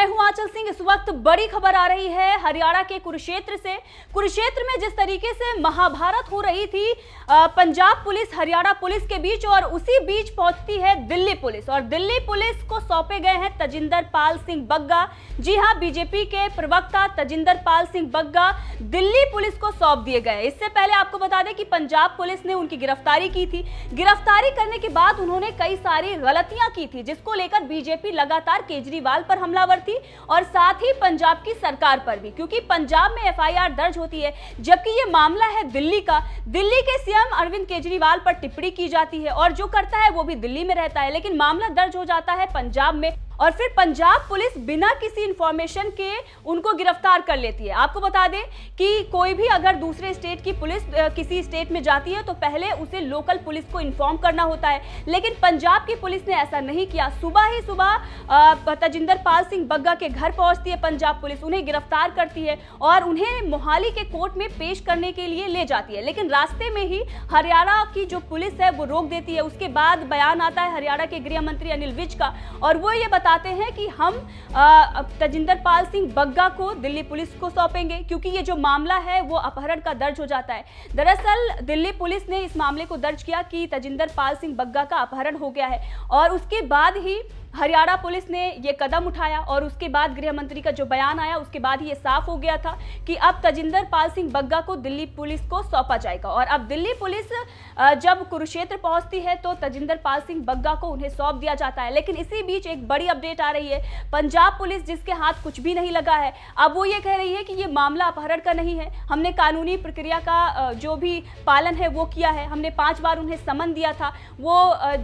मैं हूं आंचल सिंह इस वक्त बड़ी खबर आ रही है हरियाणा के कुरुक्षेत्र से कुरुक्षेत्र में जिस तरीके से महाभारत हो रही थी पंजाब पुलिस हरियाणा पुलिस के बीच और उसी बीच पहुंचती है दिल्ली पुलिस और दिल्ली पुलिस को सौंपे गए हैं तजिंदर पाल सिंह बग्गा जी हां बीजेपी के प्रवक्ता तजिंदर पाल सिंह बग्गा दिल्ली पुलिस को सौंप दिए गए इससे पहले आपको बता दें कि पंजाब पुलिस ने उनकी गिरफ्तारी की थी गिरफ्तारी करने के बाद उन्होंने कई सारी गलतियां की थी जिसको लेकर बीजेपी लगातार केजरीवाल पर हमलावर थी थी और साथ ही पंजाब की सरकार पर भी क्योंकि पंजाब में एफआईआर दर्ज होती है जबकि ये मामला है दिल्ली का दिल्ली के सीएम अरविंद केजरीवाल पर टिप्पणी की जाती है और जो करता है वो भी दिल्ली में रहता है लेकिन मामला दर्ज हो जाता है पंजाब में और फिर पंजाब पुलिस बिना किसी इंफॉर्मेशन के उनको गिरफ्तार कर लेती है आपको बता दें कि कोई भी अगर दूसरे स्टेट की पुलिस किसी स्टेट में जाती है तो पहले उसे लोकल पुलिस को इन्फॉर्म करना होता है लेकिन पंजाब की पुलिस ने ऐसा नहीं किया सुबह ही सुबह तजिंदर पाल सिंह बग्गा के घर पहुंचती है पंजाब पुलिस उन्हें गिरफ्तार करती है और उन्हें मोहाली के कोर्ट में पेश करने के लिए ले जाती है लेकिन रास्ते में ही हरियाणा की जो पुलिस है वो रोक देती है उसके बाद बयान आता है हरियाणा के गृह मंत्री अनिल विज का और वो ये बता बताते हैं कि हम तजिंदर पाल सिंह बग्गा को दिल्ली पुलिस को सौंपेंगे क्योंकि ये जो मामला है वो अपहरण का दर्ज हो जाता है दरअसल दिल्ली पुलिस ने इस मामले को दर्ज किया कि तजिंदर पाल सिंह बग्गा का अपहरण हो गया है और उसके बाद ही हरियाणा पुलिस ने ये कदम उठाया और उसके बाद गृह मंत्री का जो बयान आया उसके बाद ये साफ हो गया था कि अब तजिंदर पाल सिंह बग्गा को दिल्ली पुलिस को सौंपा जाएगा और अब दिल्ली पुलिस जब कुरुक्षेत्र पहुंचती है तो तजिंदर पाल सिंह बग्गा को उन्हें सौंप दिया जाता है लेकिन इसी बीच एक बड़ी अपडेट आ रही है पंजाब पुलिस जिसके हाथ कुछ भी नहीं लगा है अब वो ये कह रही है कि ये मामला अपहरण का नहीं है हमने कानूनी प्रक्रिया का जो भी पालन है वो किया है हमने पाँच बार उन्हें समन दिया था वो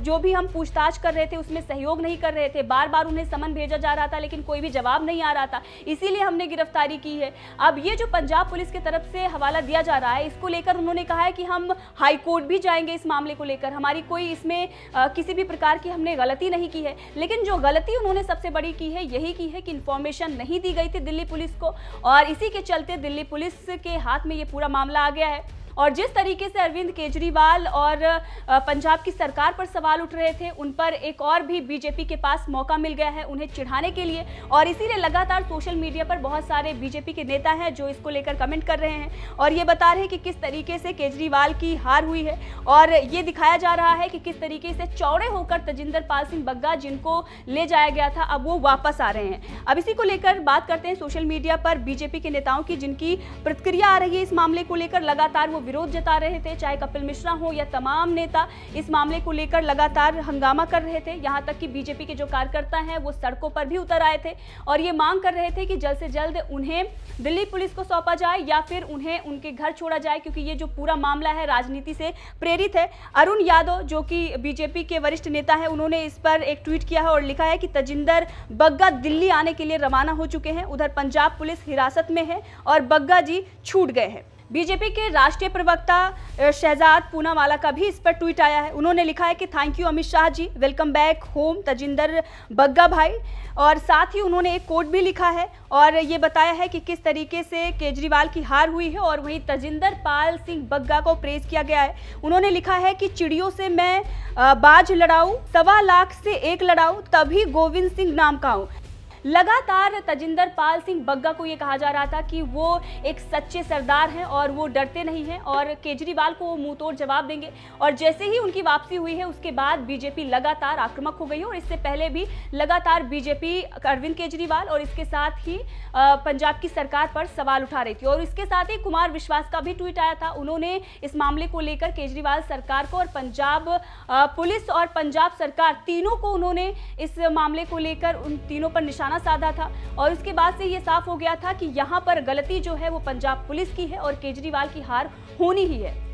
जो भी हम पूछताछ कर रहे थे उसमें सहयोग नहीं कर रहे थे बार बार उन्हें समन भेजा जा रहा था लेकिन कोई भी जवाब नहीं आ रहा था इसीलिए हमने गिरफ्तारी की है अब ये जो पंजाब पुलिस की तरफ से हवाला दिया जा रहा है इसको लेकर उन्होंने कहा है कि हम हाईकोर्ट भी जाएंगे इस मामले को लेकर हमारी कोई इसमें किसी भी प्रकार की हमने गलती नहीं की है लेकिन जो गलती उन्होंने सबसे बड़ी की है यही की है कि इन्फॉर्मेशन नहीं दी गई थी दिल्ली पुलिस को और इसी के चलते दिल्ली पुलिस के हाथ में ये पूरा मामला आ गया है और जिस तरीके से अरविंद केजरीवाल और पंजाब की सरकार पर सवाल उठ रहे थे उन पर एक और भी बीजेपी के पास मौका मिल गया है उन्हें चिढ़ाने के लिए और इसीलिए लगातार सोशल मीडिया पर बहुत सारे बीजेपी के नेता हैं जो इसको लेकर कमेंट कर रहे हैं और ये बता रहे हैं कि किस तरीके से केजरीवाल की हार हुई है और ये दिखाया जा रहा है कि किस तरीके से चौड़े होकर तजिंदर पाल सिंह बग्गा जिनको ले जाया गया था अब वो वापस आ रहे हैं अब इसी को लेकर बात करते हैं सोशल मीडिया पर बीजेपी के नेताओं की जिनकी प्रतिक्रिया आ रही है इस मामले को लेकर लगातार वो विरोध जता रहे थे चाहे कपिल मिश्रा हो या तमाम नेता इस मामले को लेकर लगातार हंगामा कर रहे थे यहाँ तक कि बीजेपी के जो कार्यकर्ता हैं वो सड़कों पर भी उतर आए थे और ये मांग कर रहे थे कि जल्द से जल्द उन्हें दिल्ली पुलिस को सौंपा जाए या फिर उन्हें उनके घर छोड़ा जाए क्योंकि ये जो पूरा मामला है राजनीति से प्रेरित है अरुण यादव जो कि बीजेपी के वरिष्ठ नेता है उन्होंने इस पर एक ट्वीट किया है और लिखा है कि तजिंदर बग्गा दिल्ली आने के लिए रवाना हो चुके हैं उधर पंजाब पुलिस हिरासत में है और बग्गा जी छूट गए हैं बीजेपी के राष्ट्रीय प्रवक्ता शहजाद पूनावाला का भी इस पर ट्वीट आया है उन्होंने लिखा है कि thank you Amit Shah ji welcome back home Tajinder Bagga भाई और साथ ही उन्होंने एक कोट भी लिखा है और ये बताया है कि किस तरीके से केजरीवाल की हार हुई है और वहीं तजिंदर पाल सिंह बग्गा को प्रेज किया गया है उन्होंने लिखा है कि चिड़ियों से मैं बाज लड़ाऊँ सवा लाख से एक लड़ाऊँ तभी गोविंद सिंह नाम का हूँ लगातार तजिंदर पाल सिंह बग्गा को यह कहा जा रहा था कि वो एक सच्चे सरदार हैं और वो डरते नहीं हैं और केजरीवाल को वो मुंह जवाब देंगे और जैसे ही उनकी वापसी हुई है उसके बाद बीजेपी लगातार आक्रामक हो गई और इससे पहले भी लगातार बीजेपी अरविंद केजरीवाल और इसके साथ ही पंजाब की सरकार पर सवाल उठा रही थी और इसके साथ ही कुमार विश्वास का भी ट्वीट आया था उन्होंने इस मामले को लेकर केजरीवाल सरकार को और पंजाब पुलिस और पंजाब सरकार तीनों को उन्होंने इस मामले को लेकर उन तीनों पर निशाना यहाँ साधा था और उसके बाद से ये साफ हो गया था कि यहाँ पर गलती जो है वो पंजाब पुलिस की है और केजरीवाल की हार होनी ही है